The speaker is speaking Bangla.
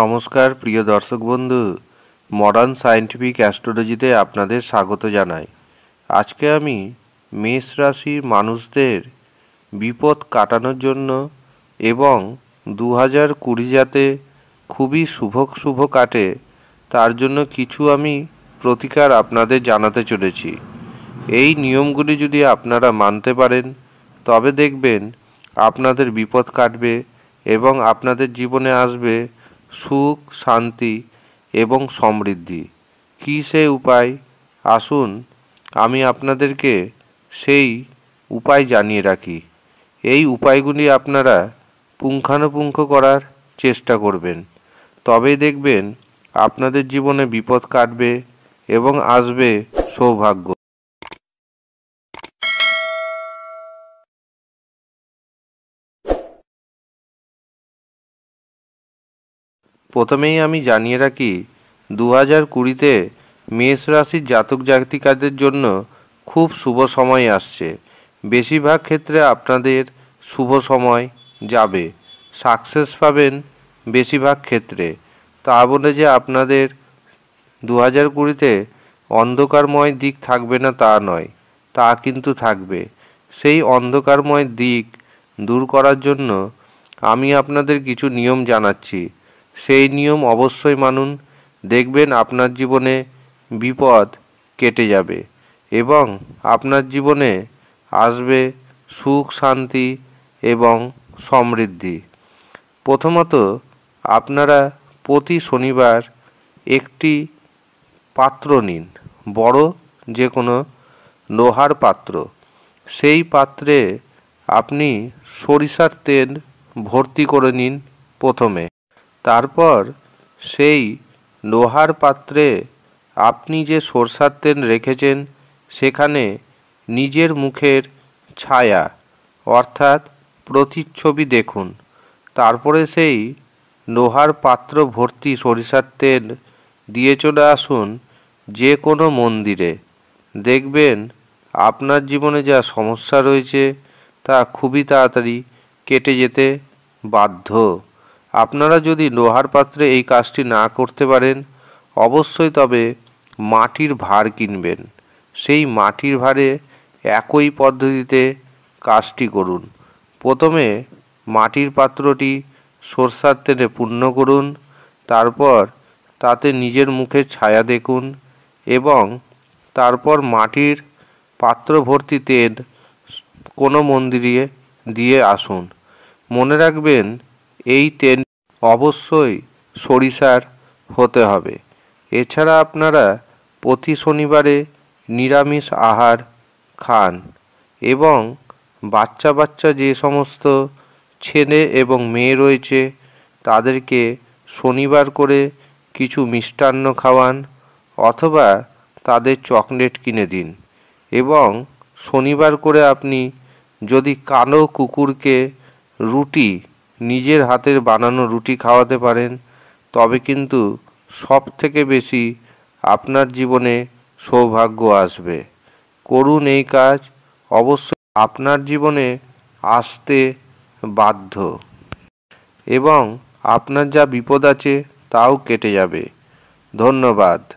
নমস্কার প্রিয় দর্শক বন্ধু মডার্ন সায়েন্টিফিক অ্যাস্ট্রোলজিতে আপনাদের স্বাগত জানাই আজকে আমি মেষ রাশির মানুষদের বিপদ কাটানোর জন্য এবং দু হাজার কুড়ি যাতে খুবই শুভ শুভ কাটে তার জন্য কিছু আমি প্রতিকার আপনাদের জানাতে চলেছি এই নিয়মগুলি যদি আপনারা মানতে পারেন তবে দেখবেন আপনাদের বিপদ কাটবে এবং আপনাদের জীবনে আসবে সুখ শান্তি এবং সমৃদ্ধি কী সে উপায় আসুন আমি আপনাদেরকে সেই উপায় জানিয়ে রাখি এই উপায়গুলি আপনারা পুঙ্খানুপুঙ্খ করার চেষ্টা করবেন তবে দেখবেন আপনাদের জীবনে বিপদ কাটবে এবং আসবে সৌভাগ্য প্রথমেই আমি জানিয়ে রাখি দু হাজার কুড়িতে মেষ রাশির জাতক জাতিকাদের জন্য খুব শুভ সময় আসছে বেশিরভাগ ক্ষেত্রে আপনাদের শুভ সময় যাবে সাকসেস পাবেন বেশিরভাগ ক্ষেত্রে তা বলে যে আপনাদের দু হাজার কুড়িতে অন্ধকারময় দিক থাকবে না তা নয় তা কিন্তু থাকবে সেই অন্ধকারময় দিক দূর করার জন্য আমি আপনাদের কিছু নিয়ম জানাচ্ছি সেই নিয়ম অবশ্যই মানুন দেখবেন আপনার জীবনে বিপদ কেটে যাবে এবং আপনার জীবনে আসবে সুখ শান্তি এবং সমৃদ্ধি প্রথমত আপনারা প্রতি শনিবার একটি পাত্র নিন বড় যে কোনো লোহার পাত্র সেই পাত্রে আপনি সরিষার তেল ভর্তি করে নিন প্রথমে তারপর সেই লোহার পাত্রে আপনি যে সরষার তেল রেখেছেন সেখানে নিজের মুখের ছায়া অর্থাৎ প্রতিচ্ছবি দেখুন তারপরে সেই লোহার পাত্র ভর্তি সরিষার তেল দিয়ে চলে আসুন যে কোনো মন্দিরে দেখবেন আপনার জীবনে যা সমস্যা রয়েছে তা খুবই তাড়াতাড়ি কেটে যেতে বাধ্য আপনারা যদি লোহার পাত্রে এই কাজটি না করতে পারেন অবশ্যই তবে মাটির ভার কিনবেন সেই মাটির ভারে একই পদ্ধতিতে কাজটি করুন প্রথমে মাটির পাত্রটি সরষার তেলে পূর্ণ করুন তারপর তাতে নিজের মুখে ছায়া দেখুন এবং তারপর মাটির পাত্র ভর্তি তেল কোনো মন্দিরে দিয়ে আসুন মনে রাখবেন এই তেল অবশ্যই সরিষার হতে হবে এছাড়া আপনারা প্রতি শনিবারে নিরামিষ আহার খান এবং বাচ্চা বাচ্চা যে সমস্ত ছেলে এবং মেয়ে রয়েছে তাদেরকে শনিবার করে কিছু মিষ্টান্ন খাওয়ান অথবা তাদের চকলেট কিনে দিন এবং শনিবার করে আপনি যদি কালো কুকুরকে রুটি নিজের হাতের বানানো রুটি খাওয়াতে পারেন তবে কিন্তু সব থেকে বেশি আপনার জীবনে সৌভাগ্য আসবে করুন এই কাজ অবশ্য আপনার জীবনে আসতে বাধ্য এবং আপনার যা বিপদ আছে তাও কেটে যাবে ধন্যবাদ